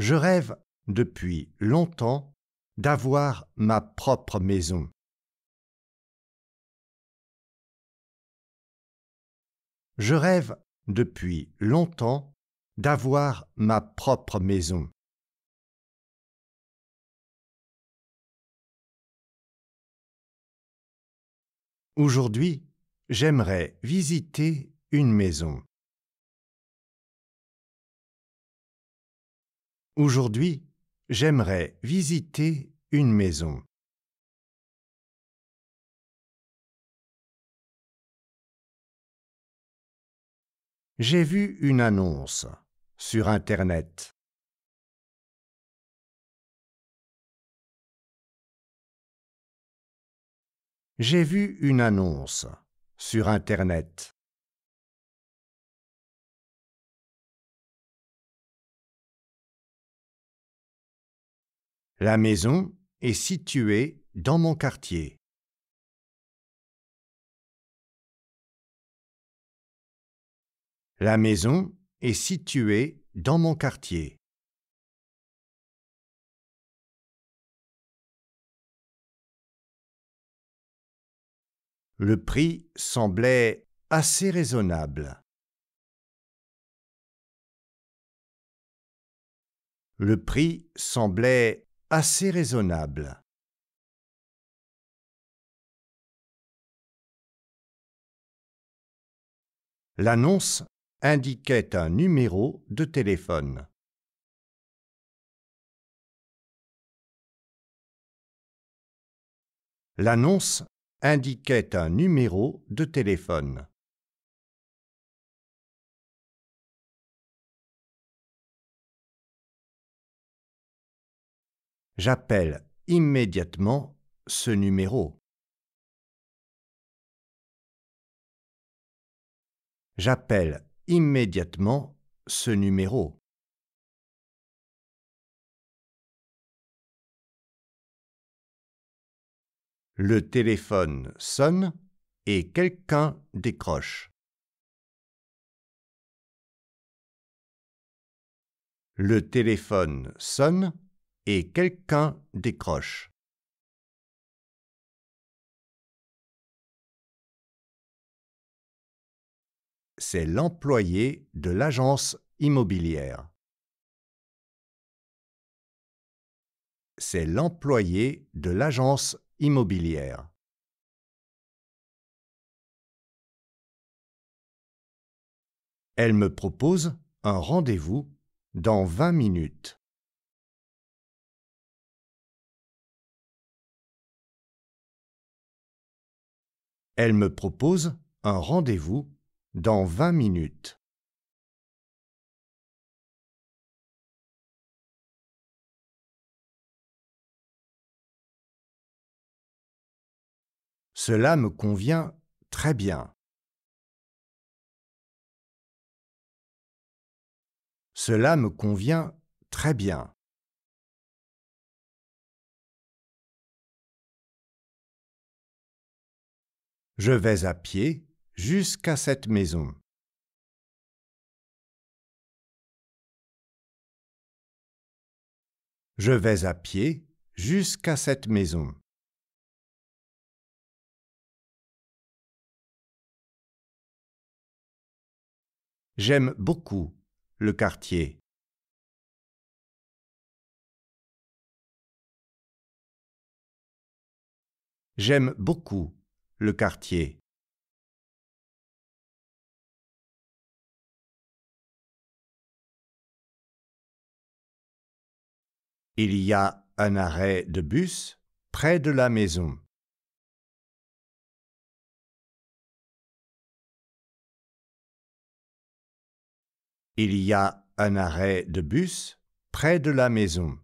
Je rêve depuis longtemps d'avoir ma propre maison. Je rêve depuis longtemps d'avoir ma propre maison. Aujourd'hui, j'aimerais visiter une maison. Aujourd'hui, j'aimerais visiter une maison. J'ai vu une annonce sur Internet. J'ai vu une annonce sur Internet. La maison est située dans mon quartier. La maison est située dans mon quartier. Le prix semblait assez raisonnable. Le prix semblait Assez raisonnable. L'annonce indiquait un numéro de téléphone. L'annonce indiquait un numéro de téléphone. J'appelle immédiatement ce numéro. J'appelle immédiatement ce numéro. Le téléphone sonne et quelqu'un décroche. Le téléphone sonne et quelqu'un décroche. C'est l'employé de l'agence immobilière. C'est l'employé de l'agence immobilière. Elle me propose un rendez-vous dans 20 minutes. Elle me propose un rendez-vous dans 20 minutes. Cela me convient très bien. Cela me convient très bien. Je vais à pied jusqu'à cette maison. Je vais à pied jusqu'à cette maison. J'aime beaucoup le quartier. J'aime beaucoup le quartier. Il y a un arrêt de bus près de la maison. Il y a un arrêt de bus près de la maison.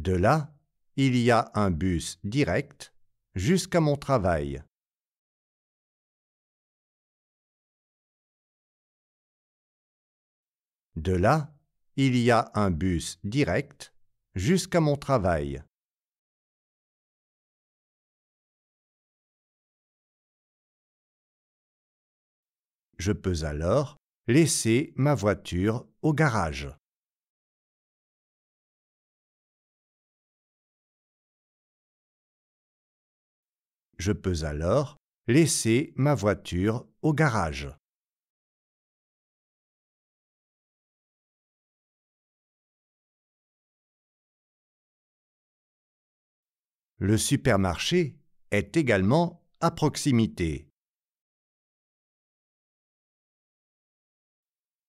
De là, il y a un bus direct jusqu'à mon travail. De là, il y a un bus direct jusqu'à mon travail. Je peux alors laisser ma voiture au garage. Je peux alors laisser ma voiture au garage. Le supermarché est également à proximité.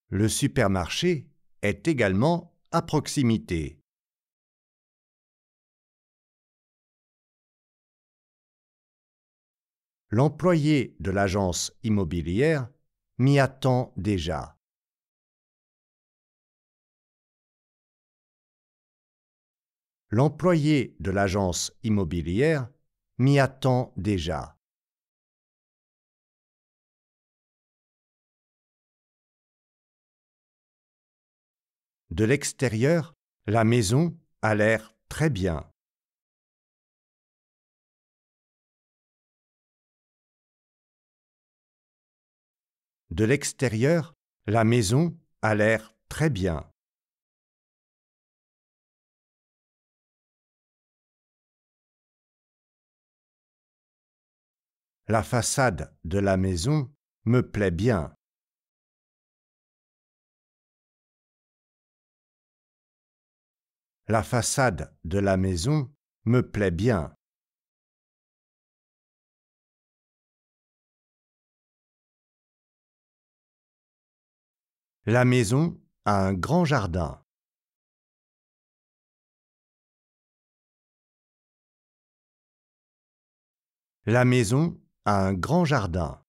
Le supermarché est également à proximité. l'employé de l'agence immobilière m'y attend déjà. L'employé de l'agence immobilière m'y attend déjà. De l'extérieur, la maison a l'air très bien. De l'extérieur, la maison a l'air très bien. La façade de la maison me plaît bien. La façade de la maison me plaît bien. La maison a un grand jardin. La maison a un grand jardin.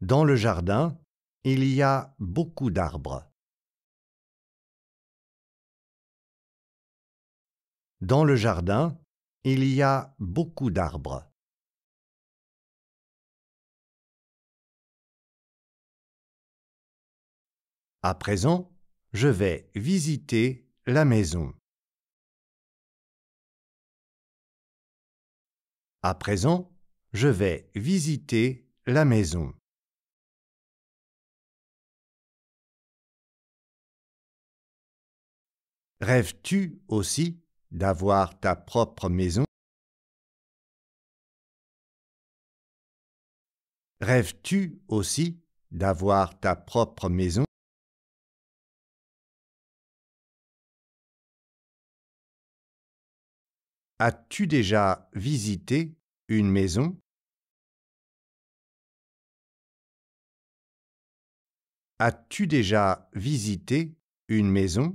Dans le jardin, il y a beaucoup d'arbres. Dans le jardin, il y a beaucoup d'arbres. À présent, je vais visiter la maison. À présent, je vais visiter la maison. Rêves-tu aussi d'avoir ta propre maison Rêves-tu aussi d'avoir ta propre maison As-tu déjà visité une maison As-tu déjà visité une maison